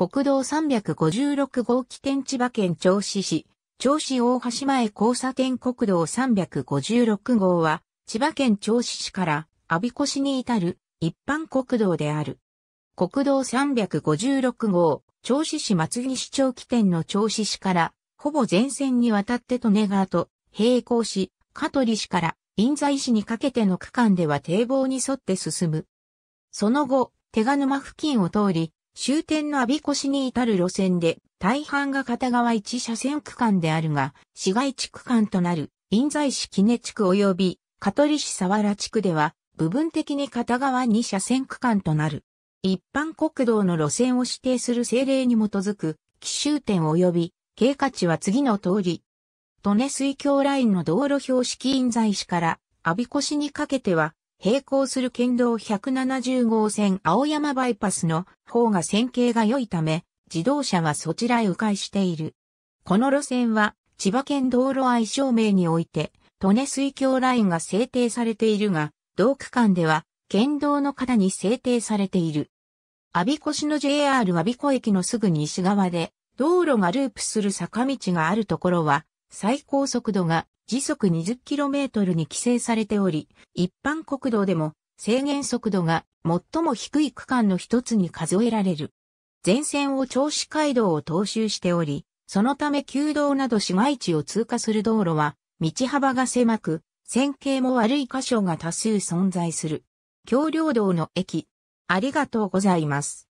国道356号起点千葉県銚子市、銚子大橋前交差点国道356号は、千葉県銚子市から阿鼻子市に至る一般国道である。国道356号、銚子市松木市町起点の銚子市から、ほぼ全線にわたって利根川と並行し、香取市から印西市にかけての区間では堤防に沿って進む。その後、手賀沼付近を通り、終点の阿鼻越に至る路線で、大半が片側1車線区間であるが、市街地区間となる、印西市木根地区及び、香取市沢原地区では、部分的に片側2車線区間となる。一般国道の路線を指定する政令に基づく、奇襲点及び、経過値は次の通り。利根水峡ラインの道路標識印西市から、阿鼻越にかけては、並行する県道170号線青山バイパスの方が線形が良いため、自動車はそちらへ迂回している。この路線は、千葉県道路愛称名において、利根水橋ラインが制定されているが、同区間では、県道の方に制定されている。阿鼻子市の JR 阿鼻子駅のすぐ西側で、道路がループする坂道があるところは、最高速度が時速 20km に規制されており、一般国道でも制限速度が最も低い区間の一つに数えられる。前線を銚子街道を踏襲しており、そのため旧道など市街地を通過する道路は、道幅が狭く、線形も悪い箇所が多数存在する。橋梁道の駅。ありがとうございます。